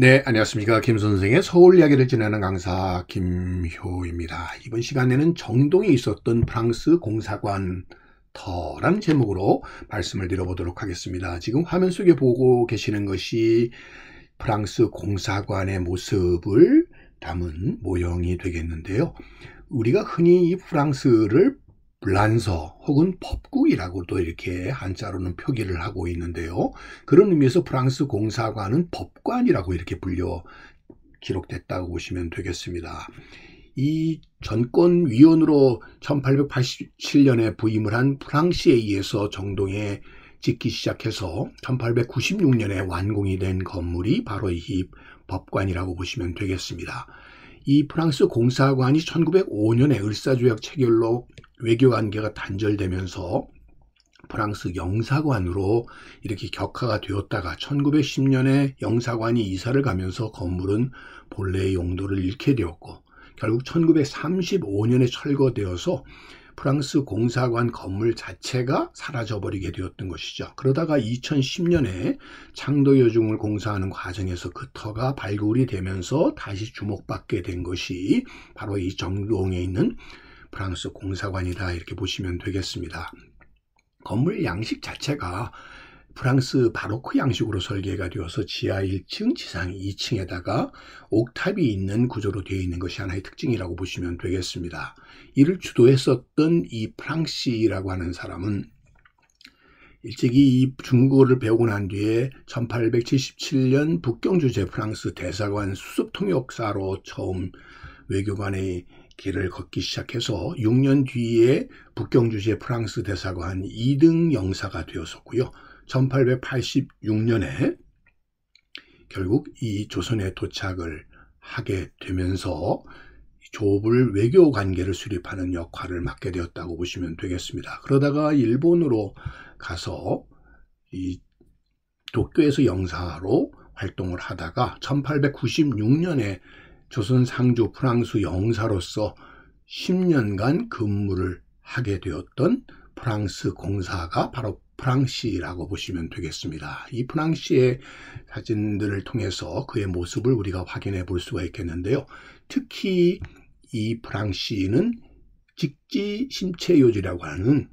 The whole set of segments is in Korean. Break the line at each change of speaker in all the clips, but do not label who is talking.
네, 안녕하십니까. 김 선생의 서울 이야기를 진행하는 강사 김효입니다. 이번 시간에는 정동에 있었던 프랑스 공사관 터라는 제목으로 말씀을 드려보도록 하겠습니다. 지금 화면 속에 보고 계시는 것이 프랑스 공사관의 모습을 담은 모형이 되겠는데요. 우리가 흔히 이 프랑스를 불란서 혹은 법국이라고도 이렇게 한자로는 표기를 하고 있는데요. 그런 의미에서 프랑스 공사관은 법관이라고 이렇게 불려 기록됐다고 보시면 되겠습니다. 이 전권위원으로 1887년에 부임을 한프랑시에 의해서 정동에 짓기 시작해서 1896년에 완공이 된 건물이 바로 이 법관이라고 보시면 되겠습니다. 이 프랑스 공사관이 1905년에 을사조약 체결로 외교 관계가 단절되면서 프랑스 영사관으로 이렇게 격화가 되었다가 1910년에 영사관이 이사를 가면서 건물은 본래의 용도를 잃게 되었고 결국 1935년에 철거되어서 프랑스 공사관 건물 자체가 사라져버리게 되었던 것이죠. 그러다가 2010년에 창도여중을 공사하는 과정에서 그 터가 발굴이 되면서 다시 주목받게 된 것이 바로 이 정동에 있는 프랑스 공사관이다 이렇게 보시면 되겠습니다. 건물 양식 자체가 프랑스 바로크 양식으로 설계가 되어서 지하 1층, 지상 2층에다가 옥탑이 있는 구조로 되어 있는 것이 하나의 특징이라고 보시면 되겠습니다. 이를 주도했었던 이 프랑시라고 하는 사람은 일찍이 이 중국어를 배우고 난 뒤에 1877년 북경주재 프랑스 대사관 수습 통역사로 처음 외교관의 길을 걷기 시작해서 6년 뒤에 북경주지의 프랑스 대사관 2등 영사가 되었었고요. 1886년에 결국 이 조선에 도착을 하게 되면서 조불 외교 관계를 수립하는 역할을 맡게 되었다고 보시면 되겠습니다. 그러다가 일본으로 가서 이 도쿄에서 영사로 활동을 하다가 1896년에 조선 상조 프랑스 영사로서 10년간 근무를 하게 되었던 프랑스 공사가 바로 프랑시라고 보시면 되겠습니다. 이 프랑시의 사진들을 통해서 그의 모습을 우리가 확인해 볼 수가 있겠는데요. 특히 이 프랑시는 직지 심체요지라고 하는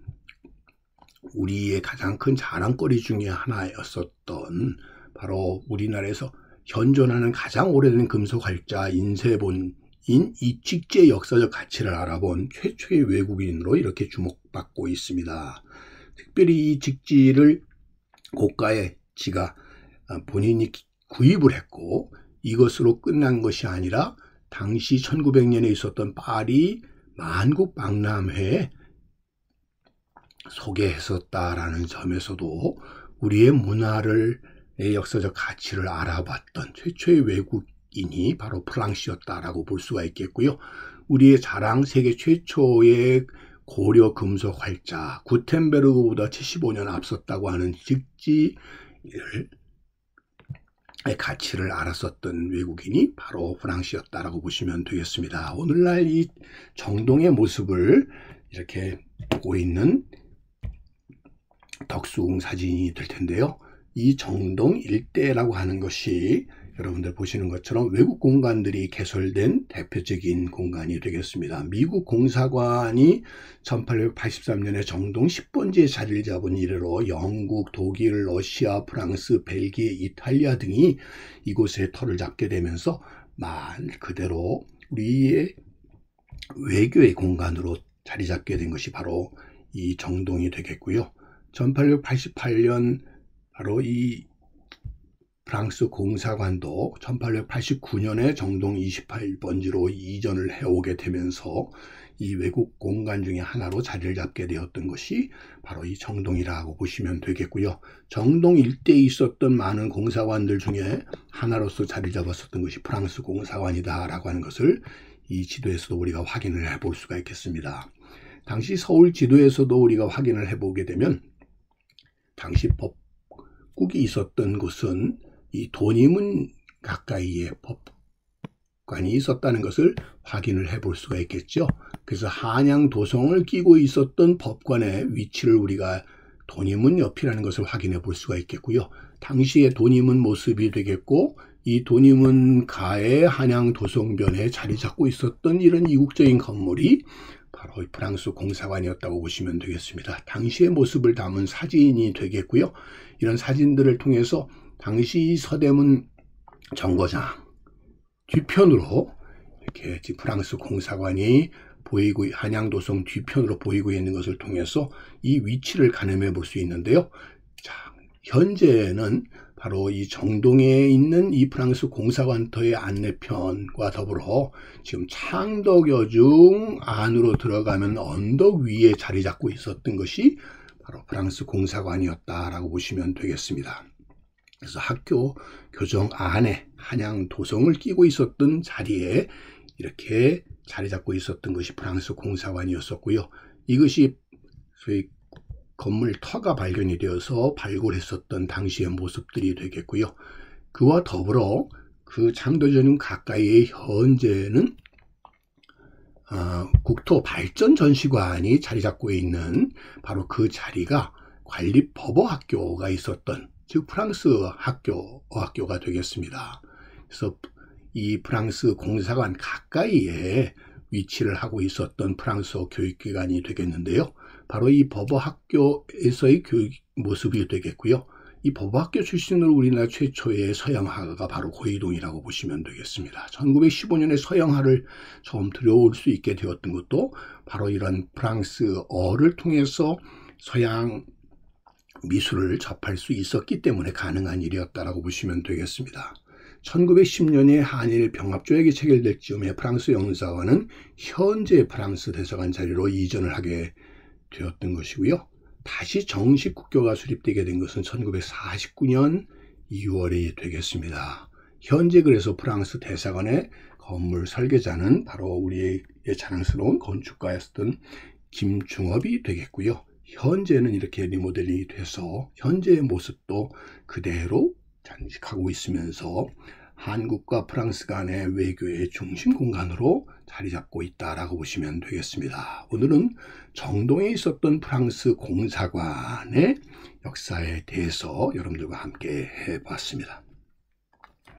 우리의 가장 큰 자랑거리 중의 하나였었던 바로 우리나라에서 현존하는 가장 오래된 금속활자 인쇄본인 이직제 역사적 가치를 알아본 최초의 외국인으로 이렇게 주목받고 있습니다. 특별히 이 직지를 고가의 지가 어, 본인이 구입을 했고 이것으로 끝난 것이 아니라 당시 1900년에 있었던 파리 만국 박람회에 소개했었다라는 점에서도 우리의 문화를 내 역사적 가치를 알아봤던 최초의 외국인이 바로 프랑시였다라고볼 수가 있겠고요. 우리의 자랑 세계 최초의 고려 금속 활자 구텐베르그보다 75년 앞섰다고 하는 직지를 가치를 알았었던 외국인이 바로 프랑시였다라고 보시면 되겠습니다. 오늘날 이 정동의 모습을 이렇게 보고 있는 덕수궁 사진이 될 텐데요. 이 정동 일대라고 하는 것이 여러분들 보시는 것처럼 외국 공간들이 개설된 대표적인 공간이 되겠습니다. 미국 공사관이 1883년에 정동 10번지에 자리를 잡은 이래로 영국, 독일, 러시아, 프랑스, 벨기에, 이탈리아 등이 이곳에 터를 잡게 되면서 말 그대로 우리의 외교의 공간으로 자리 잡게 된 것이 바로 이 정동이 되겠고요. 1888년 바로 이 프랑스 공사관도 1889년에 정동 28번지로 이전을 해오게 되면서 이 외국 공간 중에 하나로 자리를 잡게 되었던 것이 바로 이 정동이라고 보시면 되겠고요. 정동 일대에 있었던 많은 공사관들 중에 하나로서 자리 잡았었던 것이 프랑스 공사관이다라고 하는 것을 이 지도에서도 우리가 확인을 해볼 수가 있겠습니다. 당시 서울 지도에서도 우리가 확인을 해보게 되면 당시 법 각국이 있었던 곳은 이 돈이문 가까이에 법관이 있었다는 것을 확인을 해 볼 수가 있겠죠. 그래서 한양 도성을 끼고 있었던 법관의 위치를 우리가 돈이문 옆이라는 것을 확인해 볼 수가 있겠고요. 당시의 돈이문 모습이 되겠고 이 돈이문 가의 한양 도성변에 자리 잡고 있었던 이런 이국적인 건물이 바로 프랑스 공사관이었다고 보시면 되겠습니다. 당시의 모습을 담은 사진이 되겠고요. 이런 사진들을 통해서 당시 서대문 정거장 뒤편으로 이렇게 프랑스 공사관이 보이고 한양도성 뒤편으로 보이고 있는 것을 통해서 이 위치를 가늠해 볼 수 있는데요. 자, 현재는 바로 이 정동에 있는 이 프랑스 공사관터의 안내편과 더불어 지금 창덕여중 안으로 들어가면 언덕 위에 자리 잡고 있었던 것이 바로 프랑스 공사관이었다라고 보시면 되겠습니다. 그래서 학교 교정 안에 한양 도성을 끼고 있었던 자리에 이렇게 자리 잡고 있었던 것이 프랑스 공사관이었었고요. 이것이 소위 건물 터가 발견이 되어서 발굴했었던 당시의 모습들이 되겠고요. 그와 더불어 그 창도전용 가까이에 현재는 어, 국토발전전시관이 자리 잡고 있는 바로 그 자리가 관리법어학교가 있었던 즉 프랑스 학교 학교가 되겠습니다. 그래서 이 프랑스 공사관 가까이에 위치를 하고 있었던 프랑스어 교육기관이 되겠는데요. 바로 이 버버 학교에서의 교육 모습이 되겠고요. 이버버학교 출신으로 우리나라 최초의 서양화가 바로 고이동이라고 보시면 되겠습니다. 1915년에 서양화를 처음 들여올 수 있게 되었던 것도 바로 이런 프랑스어를 통해서 서양 미술을 접할 수 있었기 때문에 가능한 일이었다라고 보시면 되겠습니다. 1910년에 한일 병합조약이 체결될 즈음에 프랑스 영사관은 현재 프랑스 대사관 자리로 이전을 하게 되었던 것이고요. 다시 정식 국교가 수립되게 된 것은 1949년 2월이 되겠습니다. 현재 그래서 프랑스 대사관의 건물 설계자는 바로 우리의 자랑스러운 건축가였던 김중업이 되겠고요. 현재는 이렇게 리모델링이 돼서 현재의 모습도 그대로 장식하고 있으면서 한국과 프랑스 간의 외교의 중심 공간으로 자리 잡고 있다라고 보시면 되겠습니다. 오늘은 정동에 있었던 프랑스 공사관의 역사에 대해서 여러분들과 함께 해봤습니다.